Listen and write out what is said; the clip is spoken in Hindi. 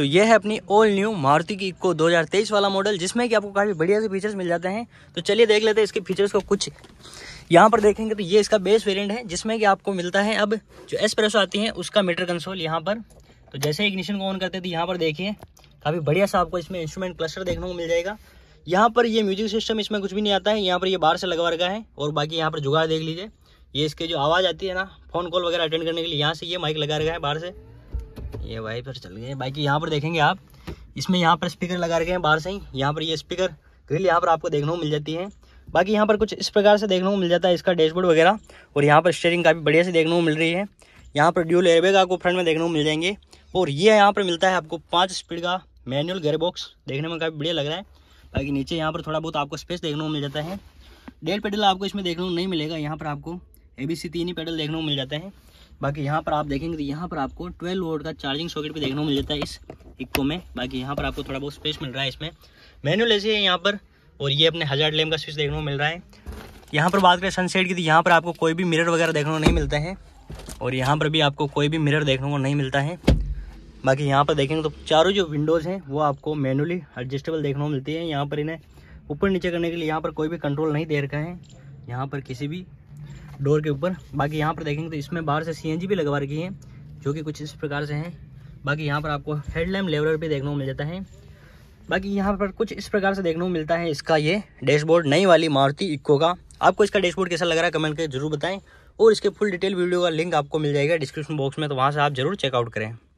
तो ये है अपनी ऑल न्यू मारुति की इको 2023 वाला मॉडल जिसमें कि आपको काफ़ी बढ़िया से फीचर्स मिल जाते हैं तो चलिए देख लेते हैं इसके फीचर्स को कुछ यहाँ पर देखेंगे तो ये इसका बेस वेरिएंट है जिसमें कि आपको मिलता है अब जो एसप्रेसो आती है उसका मीटर कंसोल यहाँ पर तो जैसे इग्निशन को ऑन करते थे तो यहाँ पर देखिए काफ़ी बढ़िया सा आपको इसमें इंस्ट्रूमेंट क्लस्टर देखने को मिल जाएगा यहाँ पर ये म्यूजिक सिस्टम इसमें कुछ भी नहीं आता है यहाँ पर ये बाहर से लगा रखा है और बाकी यहाँ पर जुगाड़ देख लीजिए ये इसके जो आवाज़ आती है ना फ़ोन कॉल वगैरह अटेंड करने के लिए यहाँ से ये माइक लगा रखा है बाहर से ये भाई फिर चल गए बाकी यहाँ पर देखेंगे आप इसमें यहाँ पर स्पीकर लगा रखे हैं बाहर से ही यहाँ पर ये स्पीकर ग्रिल यहाँ पर आपको देखने को मिल जाती है बाकी यहाँ पर कुछ इस प्रकार से देखने को मिल जाता है इसका डैशबोर्ड वगैरह और यहाँ पर स्टेयरिंग काफ़ी बढ़िया से देखने को मिल रही है यहाँ पर ड्यूल एयरबैग आपको फ्रंट में देखने को मिल जाएंगे और ये यहाँ पर मिलता है आपको पाँच स्पीड का मैनुअल गेयर बॉक्स देखने में काफ़ी बढ़िया लग रहा है बाकी नीचे यहाँ पर थोड़ा बहुत आपको स्पेस देखने को मिल जाता है डेढ़ पेडल आपको इसमें देखने को नहीं मिलेगा यहाँ पर आपको ए बी सी तीन ही पेडल देखने को मिल जाते हैं बाकी यहाँ पर आप देखेंगे तो यहाँ पर आपको 12 वोल्ट का चार्जिंग सॉकेट भी देखने को मिल जाता है इस इक्को में बाकी यहाँ पर आपको थोड़ा बहुत स्पेस मिल रहा है इसमें मैनुअल ऐसे है यहाँ पर और ये अपने हज़ार लेम का स्विच देखने को मिल रहा है यहाँ पर बात करें सनसेट की तो यहाँ पर आपको कोई भी मिरर वगैरह देखने को नहीं मिलता है और यहाँ पर भी आपको कोई भी मिरर देखने को नहीं मिलता है बाकी यहाँ पर देखेंगे तो चारों जो विंडोज़ हैं वो आपको मैनुअली एडजस्टेबल देखने को मिलती है यहाँ पर इन्हें ऊपर नीचे करने के लिए यहाँ पर कोई भी कंट्रोल नहीं दे रखा है यहाँ पर किसी भी डोर के ऊपर बाकी यहाँ पर देखेंगे तो इसमें बाहर से सी भी लगवा रखी है जो कि कुछ इस प्रकार से हैं बाकी यहाँ पर आपको हेडलैम्प लेवलर भी देखने को मिल जाता है बाकी यहाँ पर कुछ इस प्रकार से देखने को मिलता है इसका ये डैशबोर्ड नई वाली मारुति इक्को का आपको इसका डैशबोर्ड कैसा लग रहा है कमेंट करके जरूर बताएं और इसके फुल डिटेल वीडियो का लिंक आपको मिल जाएगा डिस्क्रिप्शन बॉक्स में तो वहाँ से आप जरूर चेकआउट करें